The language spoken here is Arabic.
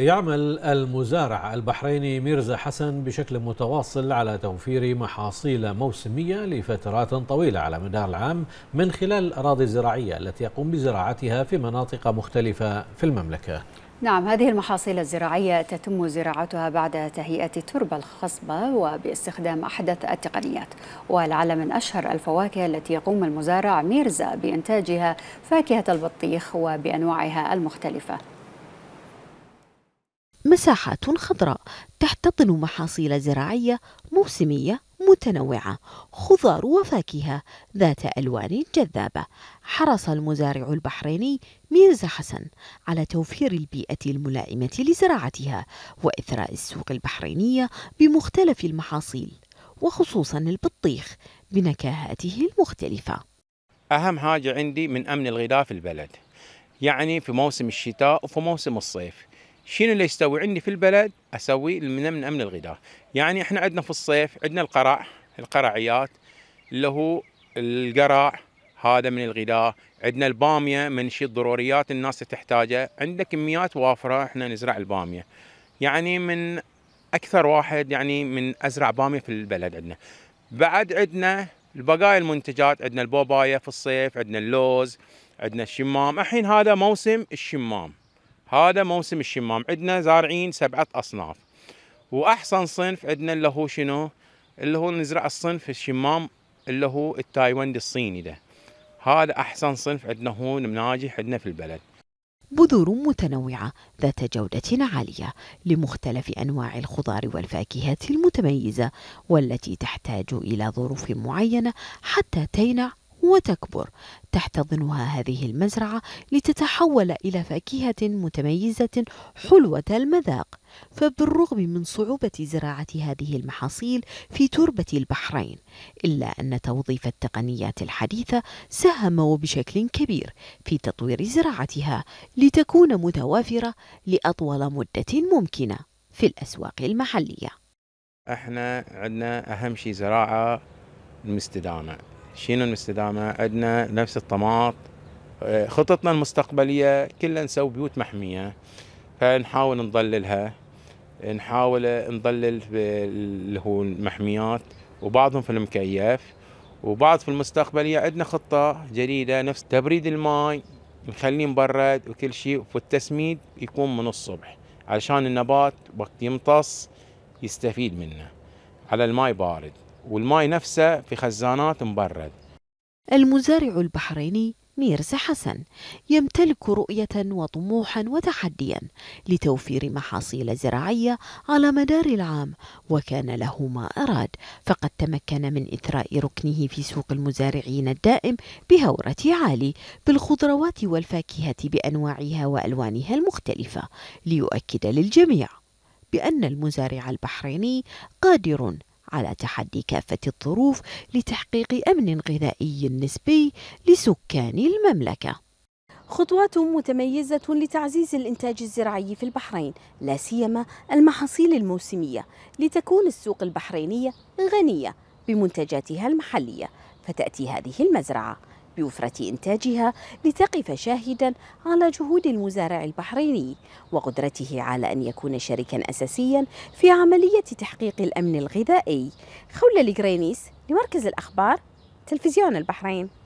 يعمل المزارع البحريني ميرزا حسن بشكل متواصل على توفير محاصيل موسمية لفترات طويلة على مدار العام من خلال الأراضي الزراعية التي يقوم بزراعتها في مناطق مختلفة في المملكة نعم هذه المحاصيل الزراعية تتم زراعتها بعد تهيئة التربة الخصبة وباستخدام أحدث التقنيات ولعل من أشهر الفواكه التي يقوم المزارع ميرزا بإنتاجها فاكهة البطيخ وبأنواعها المختلفة مساحات خضراء تحتضن محاصيل زراعية موسمية متنوعة خضار وفاكهة ذات ألوان جذابة حرص المزارع البحريني ميرزا حسن على توفير البيئة الملائمة لزراعتها وإثراء السوق البحرينية بمختلف المحاصيل وخصوصا البطيخ بنكهاته المختلفة أهم حاجة عندي من أمن الغذاء في البلد يعني في موسم الشتاء وفي موسم الصيف شنو اللي يستوي عندي في البلد اسوي من امن الغذاء يعني احنا عندنا في الصيف عندنا القرع القرعيات اللي هو القرع هذا من الغذاء عندنا الباميه من شيء الضروريات الناس تحتاجه عندنا كميات وافره احنا نزرع الباميه يعني من اكثر واحد يعني من ازرع باميه في البلد عندنا بعد عندنا البقايا المنتجات عندنا البوبايه في الصيف عندنا اللوز عندنا الشمام الحين هذا موسم الشمام هذا موسم الشمام عندنا زارعين سبعه اصناف واحسن صنف عندنا اللي هو شنو اللي هو نزرع الصنف الشمام اللي هو التايواندي الصيني ده هذا احسن صنف عندنا هو ناجح عندنا في البلد بذور متنوعة ذات جودة عالية لمختلف أنواع الخضار والفاكهة المتميزة والتي تحتاج إلى ظروف معينة حتى تينع وتكبر تحتضنها هذه المزرعة لتتحول إلى فاكهة متميزة حلوة المذاق فبالرغم من صعوبة زراعة هذه المحاصيل في تربة البحرين إلا أن توظيف التقنيات الحديثة ساهم وبشكل كبير في تطوير زراعتها لتكون متوافرة لأطول مدة ممكنة في الأسواق المحلية احنا عندنا أهم شيء زراعة المستدامة شنو المستدامه عندنا نفس الطماط آه، خططنا المستقبليه كلها نسوي بيوت محميه فنحاول نضللها نحاول نضلل اللي هو المحميات وبعضهم في المكيف وبعض في المستقبلية عندنا خطة جديدة نفس تبريد الماء نخليه مبرد وكل شيء والتسميد يكون من الصبح علشان النبات وقت يمتص يستفيد منه على الماء بارد والماء نفسه في خزانات مبرد المزارع البحريني ميرس حسن يمتلك رؤية وطموحا وتحديا لتوفير محاصيل زراعية على مدار العام وكان له ما أراد فقد تمكن من إثراء ركنه في سوق المزارعين الدائم بهورة عالي بالخضروات والفاكهة بأنواعها وألوانها المختلفة ليؤكد للجميع بأن المزارع البحريني قادر على تحدي كافة الظروف لتحقيق أمن غذائي نسبي لسكان المملكة. خطوات متميزة لتعزيز الإنتاج الزراعي في البحرين، لا سيما المحاصيل الموسمية، لتكون السوق البحرينية غنية بمنتجاتها المحلية، فتأتي هذه المزرعة بوفرة إنتاجها لتقف شاهدا على جهود المزارع البحريني وقدرته على أن يكون شريكا أساسيا في عملية تحقيق الأمن الغذائي خولة لجرينيس لمركز الأخبار تلفزيون البحرين